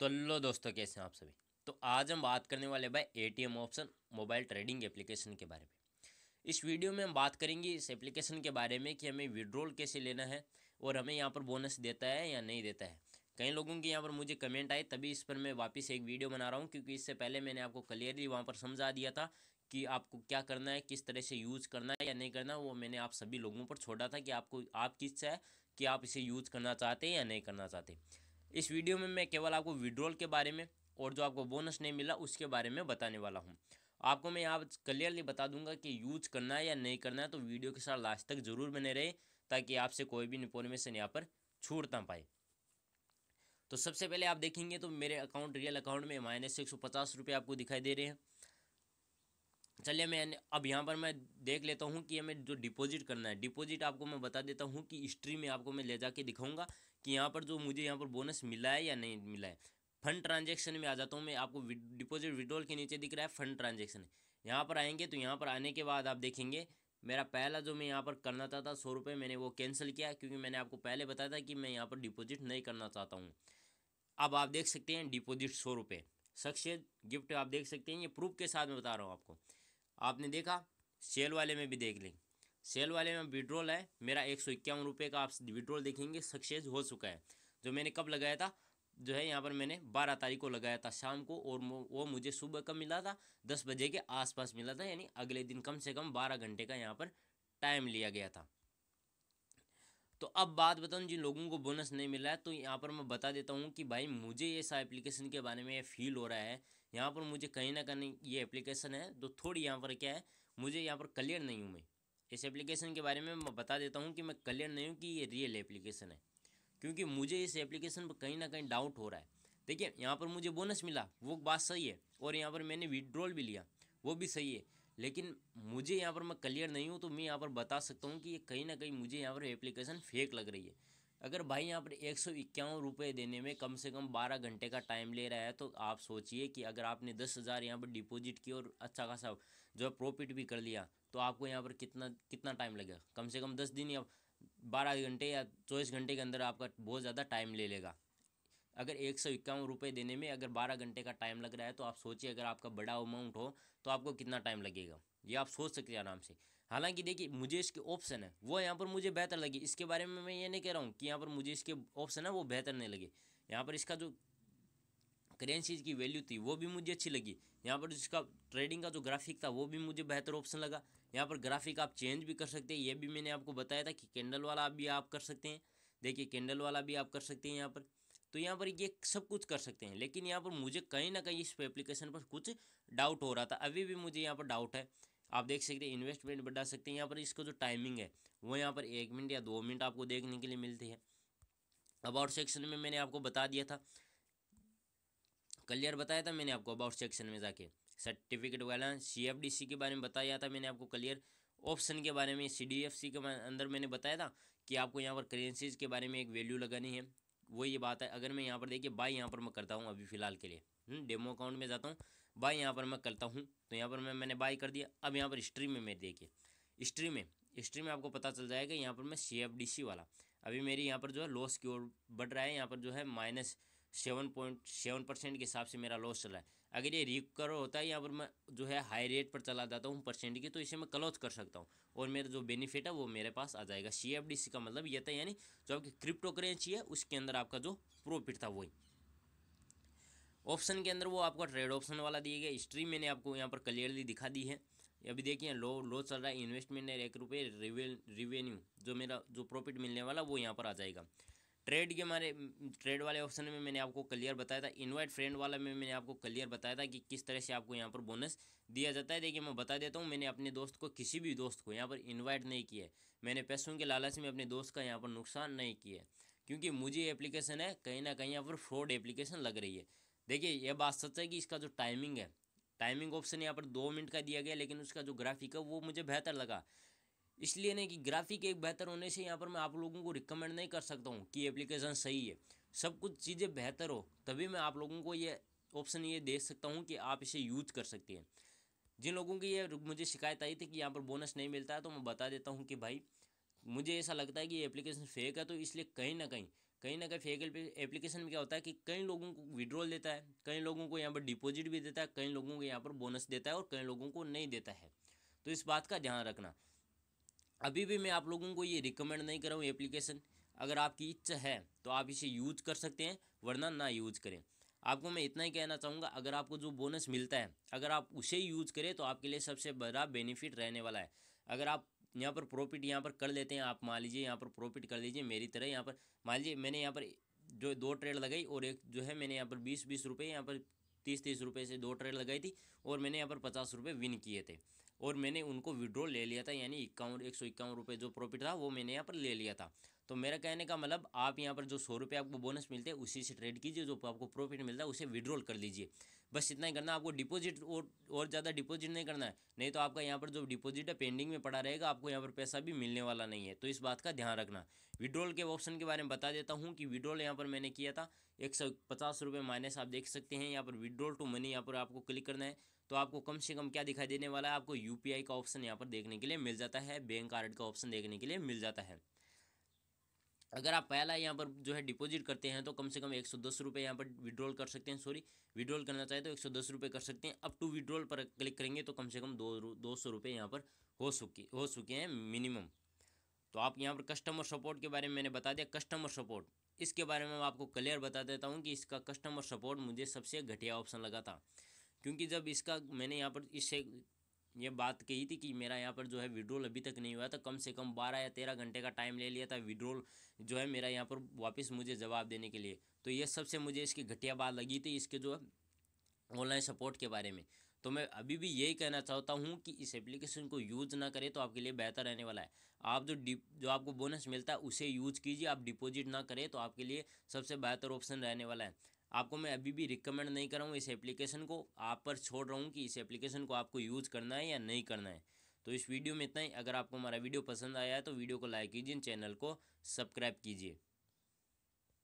तो लो दोस्तों कैसे हैं आप सभी तो आज हम बात करने वाले भाई ATM option mobile trading application के बारे में इस वीडियो में हम बात करेंगे इस एप्लीकेशन के बारे में कि हमें विड्रॉल कैसे लेना है और हमें यहाँ पर बोनस देता है या नहीं देता है कई लोगों के यहाँ पर मुझे कमेंट आए तभी इस पर मैं वापस एक वीडियो बना रहा हूँ क्योंकि इससे पहले मैंने आपको क्लियरली वहाँ पर समझा दिया था कि आपको क्या करना है किस तरह से यूज़ करना है या नहीं करना वो मैंने आप सभी लोगों पर छोड़ा था कि आपको आपकी इच्छा है कि आप इसे यूज़ करना चाहते हैं या नहीं करना चाहते इस वीडियो में मैं केवल आपको विड्रॉल के बारे में और जो आपको बोनस नहीं मिला उसके बारे में बताने वाला हूँ आपको मैं यहाँ क्लियरली बता दूंगा कि यूज़ करना है या नहीं करना है तो वीडियो के साथ लास्ट तक ज़रूर बने रहे ताकि आपसे कोई भी इन्फॉर्मेशन यहाँ पर छूट ना पाए तो सबसे पहले आप देखेंगे तो मेरे अकाउंट रियल अकाउंट में माइनस एक सौ पचास रुपये आपको दिखाई दे रहे हैं चलिए मैं अब यहाँ पर मैं देख लेता हूँ कि हमें जो डिपॉजिट करना है डिपॉजिट आपको मैं बता देता हूँ कि हिस्ट्री में आपको मैं ले जाके दिखाऊंगा कि यहाँ पर जो मुझे यहाँ पर बोनस मिला है या नहीं मिला है फंड ट्रांजेक्शन में आ जाता हूँ मैं आपको डिपॉजिट विड्रॉल के नीचे दिख रहा है फंड ट्रांजेक्शन यहाँ पर आएंगे तो यहाँ पर आने के बाद आप देखेंगे मेरा पहला जो मैं यहाँ पर करना चाहता सौ रुपये मैंने वो कैंसिल किया क्योंकि मैंने आपको पहले बताया था कि मैं यहाँ पर डिपॉजिट नहीं करना चाहता हूँ अब आप देख सकते हैं डिपॉजिट सौ रुपये सक्सेस गिफ्ट आप देख सकते हैं ये प्रूफ के साथ मैं बता रहा हूँ आपको आपने देखा सेल वाले में भी देख लें सेल वाले में विड्रॉल है मेरा एक सौ इक्यावन रुपये का आप विड्रॉल देखेंगे सक्सेस हो चुका है जो मैंने कब लगाया था जो है यहाँ पर मैंने बारह तारीख को लगाया था शाम को और वो मुझे सुबह कब मिला था दस बजे के आसपास मिला था यानी अगले दिन कम से कम बारह घंटे का यहाँ पर टाइम लिया गया था तो अब बात बताऊँ जिन लोगों को बोनस नहीं मिला है तो यहाँ पर मैं बता देता हूँ कि भाई मुझे इस एप्लीकेशन के बारे में फील हो रहा है यहाँ पर मुझे कहीं ना कहीं ये एप्लीकेशन है तो थोड़ी यहाँ पर क्या है मुझे यहाँ पर क्लियर नहीं हूँ मैं इस एप्लीकेशन के बारे में मैं बता देता हूँ कि मैं क्लियर नहीं हूँ कि ये रियल एप्लीकेशन है क्योंकि मुझे इस एप्लीकेशन पर कहीं ना कहीं डाउट हो रहा है देखिए यहाँ पर मुझे बोनस मिला वो बात सही है और यहाँ पर मैंने विड्रॉल भी लिया वो भी सही है लेकिन मुझे यहाँ पर मैं क्लियर नहीं हूँ तो मैं यहाँ पर बता सकता हूँ कि ये कहीं ना कहीं मुझे यहाँ पर एप्लीकेशन फेक लग रही है अगर भाई यहाँ पर एक सौ इक्यावन रुपये देने में कम से कम बारह घंटे का टाइम ले रहा है तो आप सोचिए कि अगर आपने दस हज़ार यहाँ पर डिपॉजिट किया और अच्छा खासा जो है प्रॉफिट भी कर लिया तो आपको यहाँ पर कितना कितना टाइम लगेगा कम से कम दस दिन या बारह घंटे या चौबीस घंटे के अंदर आपका बहुत ज़्यादा टाइम ले लेगा अगर एक सौ इक्यावन रुपये देने में अगर बारह घंटे का टाइम लग रहा है तो आप सोचिए अगर आपका बड़ा अमाउंट हो तो आपको कितना टाइम लगेगा ये आप सोच सकते हैं आराम से हालांकि देखिए मुझे इसके ऑप्शन है वो यहाँ पर मुझे बेहतर लगी इसके बारे में मैं ये नहीं कह रहा हूँ कि यहाँ पर मुझे इसके ऑप्शन है वो बेहतर नहीं लगे यहाँ पर इसका जो करेंसीज की वैल्यू थी वो भी मुझे अच्छी लगी यहाँ पर जिसका ट्रेडिंग का जो ग्राफिक था वो भी मुझे बेहतर ऑप्शन लगा यहाँ पर ग्राफिक आप चेंज भी कर सकते हैं ये भी मैंने आपको बताया था कि कैंडल वाला आप भी आप कर सकते हैं देखिए कैंडल वाला भी आप कर सकते हैं यहाँ पर तो यहाँ पर ये सब कुछ कर सकते हैं लेकिन यहाँ पर मुझे कहीं ना कहीं इस एप्लीकेशन पर कुछ डाउट हो रहा था अभी भी मुझे यहाँ पर डाउट है आप देख सकते हैं इन्वेस्टमेंट बढ़ा सकते हैं यहाँ पर इसका जो टाइमिंग है वो यहाँ पर एक मिनट या दो मिनट आपको देखने के लिए मिलती है अबाउट सेक्शन में मैंने आपको बता दिया था क्लियर बताया था मैंने आपको अबाउट सेक्शन में जाके सर्टिफिकेट वाला सी के बारे में बताया था मैंने आपको क्लियर ऑप्शन के बारे में सी के अंदर मैंने बताया था कि आपको यहाँ पर करेंसीज के बारे में एक वैल्यू लगानी है वो ये बात है अगर मैं यहाँ पर देखिए बाई यहाँ पर मैं करता हूँ अभी फ़िलहाल के लिए डेमो हम्म, अकाउंट में जाता हूँ बाई यहाँ पर मैं करता हूँ तो यहाँ पर मैं मैंने बाई कर दिया अब यहाँ पर हिस्ट्री में मैं देखिए हिस्ट्री में हिस्ट्री में आपको पता चल जाएगा यहाँ पर मैं सी एफ डी सी वाला अभी मेरी यहाँ पर जो है लॉस की ओर बढ़ रहा है यहाँ पर जो है minus seven point seven percent के हिसाब से मेरा लॉस चल रहा है अगर ये रिकवर होता है यहाँ पर मैं जो है हाई रेट पर चला जाता हूँ परसेंट की तो इसे मैं क्लोज कर सकता हूँ और मेरा जो बेनिफिट है वो मेरे पास आ जाएगा सी एफ डी सी का मतलब ये था यानी जो आपकी क्रिप्टो करेंसी है उसके अंदर आपका जो प्रॉफिट था वही ऑप्शन के अंदर वो आपका ट्रेड ऑप्शन वाला दिए गए स्ट्रीम मैंने आपको यहाँ पर क्लियरली दिखा दी है अभी देखिए लो लो चल रहा है इन्वेस्टमेंट एक रुपये रिवेन्यू जो मेरा जो प्रॉफिट मिलने वाला वो यहाँ पर आ जाएगा ट्रेड के हमारे ट्रेड वाले ऑप्शन में मैंने आपको क्लियर बताया था इनवाइट फ्रेंड वाला में मैंने आपको क्लियर बताया था कि किस तरह से आपको यहाँ पर बोनस दिया जाता है देखिए मैं बता देता हूँ मैंने अपने दोस्त को किसी भी दोस्त को यहाँ पर इन्वाइट नहीं किया है मैंने पैसों के लालच में अपने दोस्त का यहाँ पर नुकसान नहीं किया है क्योंकि मुझे एप्लीकेशन है कहीं ना कहीं यहाँ पर फ्रॉड एप्लीकेशन लग रही है देखिए यह बात सच है कि इसका जो टाइमिंग है टाइमिंग ऑप्शन यहाँ पर दो मिनट का दिया गया लेकिन उसका जो ग्राफिक है वो मुझे बेहतर लगा इसलिए नहीं कि ग्राफिक एक बेहतर होने से यहाँ पर मैं आप लोगों को रिकमेंड नहीं कर सकता हूँ कि एप्लीकेशन सही है सब कुछ चीज़ें बेहतर हो तभी मैं आप लोगों को ये ऑप्शन ये दे सकता हूँ कि आप इसे यूज कर सकते हैं जिन लोगों की ये मुझे शिकायत आई थी कि यहाँ पर बोनस नहीं मिलता है तो मैं बता देता हूँ कि भाई मुझे ऐसा लगता है कि ये एप्लीकेशन फेक है तो इसलिए कहीं ना कहीं कहीं ना कहीं फेक एप्लीकेशन में क्या होता है कि कई लोगों को विड्रॉल देता है कई लोगों को यहाँ पर डिपॉजिट भी देता है कई लोगों को यहाँ पर बोनस देता है और कई लोगों को नहीं देता है तो इस बात का ध्यान रखना अभी भी मैं आप लोगों को ये रिकमेंड नहीं कर रहा हूँ एप्लीकेशन अगर आपकी इच्छा है तो आप इसे यूज कर सकते हैं वरना ना यूज करें आपको मैं इतना ही कहना चाहूँगा अगर आपको जो बोनस मिलता है अगर आप उसे यूज करें तो आपके लिए सबसे बड़ा बेनिफिट रहने वाला है अगर आप यहाँ पर प्रॉफिट यहाँ पर कर लेते हैं आप मान लीजिए यहाँ पर प्रॉफिट कर लीजिए मेरी तरह यहाँ पर मान लीजिए मैंने यहाँ पर जो दो ट्रेड लगाई और एक जो है मैंने यहाँ पर बीस बीस रुपये यहाँ पर तीस तीस रुपये से दो ट्रेड लगाई थी और मैंने यहाँ पर पचास रुपये विन किए थे और मैंने उनको विड्रॉ ले लिया था यानी इक्यावन एक सौ इक्यावन रुपये जो प्रॉफिट था वो मैंने यहाँ पर ले लिया था तो मेरा कहने का मतलब आप यहाँ पर जो सौ रुपये आपको बोनस मिलते हैं उसी से ट्रेड कीजिए जो आपको प्रॉफिट मिलता है उसे विड्रॉल कर लीजिए बस इतना ही करना आपको डिपॉजिट और और ज़्यादा डिपॉजिट नहीं करना है नहीं तो आपका यहाँ पर जो डिपॉजिट है पेंडिंग में पड़ा रहेगा आपको यहाँ पर पैसा भी मिलने वाला नहीं है तो इस बात का ध्यान रखना विड्रॉल के ऑप्शन के बारे में बता देता हूँ कि विड्रॉल यहाँ पर मैंने किया था एक सौ पचास रुपये माइनस आप देख सकते हैं यहाँ पर विड्रॉल टू मनी यहाँ पर आपको क्लिक करना है तो आपको कम से कम क्या दिखाई देने वाला है आपको यू का ऑप्शन यहाँ पर देखने के लिए मिल जाता है बैंक कार्ड का ऑप्शन देखने के लिए मिल जाता है अगर आप पहला यहाँ पर जो है डिपॉजिट करते हैं तो कम से कम एक सौ दस रुपये यहाँ पर विड्रॉल कर सकते हैं सॉरी विड्रॉल करना चाहे तो एक सौ दस रुपये कर सकते हैं अप टू विड्रॉल पर क्लिक करेंगे तो कम से कम दो दो सौ रुपये यहाँ पर हो चुके हो चुके हैं मिनिमम तो आप यहाँ पर कस्टमर सपोर्ट के बारे में मैंने बता दिया कस्टमर सपोर्ट इसके बारे में मैं आपको क्लियर बता देता हूँ कि इसका कस्टमर सपोर्ट मुझे सबसे घटिया ऑप्शन लगा था क्योंकि जब इसका मैंने यहाँ पर इससे ये बात कही थी कि मेरा यहाँ पर जो है विड्रोल अभी तक नहीं हुआ था कम से कम बारह या तेरह घंटे का टाइम ले लिया था विड्रोल जो है मेरा यहाँ पर वापस मुझे जवाब देने के लिए तो ये सबसे मुझे इसकी घटिया बात लगी थी इसके जो ऑनलाइन सपोर्ट के बारे में तो मैं अभी भी यही कहना चाहता हूँ कि इस एप्लीकेशन को यूज़ ना करें तो आपके लिए बेहतर रहने वाला है आप जो डिप जो आपको बोनस मिलता है उसे यूज़ कीजिए आप डिपॉजिट ना करें तो आपके लिए सबसे बेहतर ऑप्शन रहने वाला है आपको मैं अभी भी रिकमेंड नहीं कर रहा हूँ इस एप्लीकेशन को आप पर छोड़ रहा हूँ कि इस एप्लीकेशन को आपको यूज़ करना है या नहीं करना है तो इस वीडियो में इतना ही अगर आपको हमारा वीडियो पसंद आया है तो वीडियो को लाइक कीजिए चैनल को सब्सक्राइब कीजिए